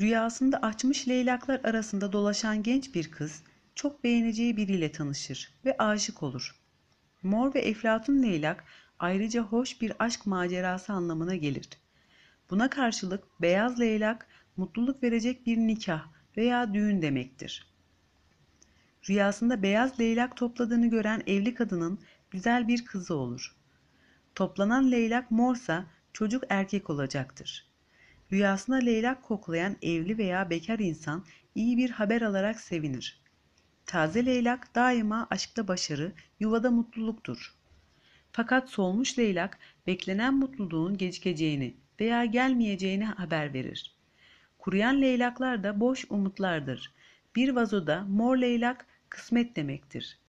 Rüyasında açmış leylaklar arasında dolaşan genç bir kız çok beğeneceği biriyle tanışır ve aşık olur. Mor ve eflatun leylak ayrıca hoş bir aşk macerası anlamına gelir. Buna karşılık beyaz leylak mutluluk verecek bir nikah veya düğün demektir. Rüyasında beyaz leylak topladığını gören evli kadının güzel bir kızı olur. Toplanan leylak morsa çocuk erkek olacaktır. Rüyasında leylak koklayan evli veya bekar insan iyi bir haber alarak sevinir. Taze leylak daima aşkta başarı, yuvada mutluluktur. Fakat solmuş leylak beklenen mutluluğun gecikeceğini veya gelmeyeceğini haber verir. Kuruyan leylaklar da boş umutlardır. Bir vazoda mor leylak kısmet demektir.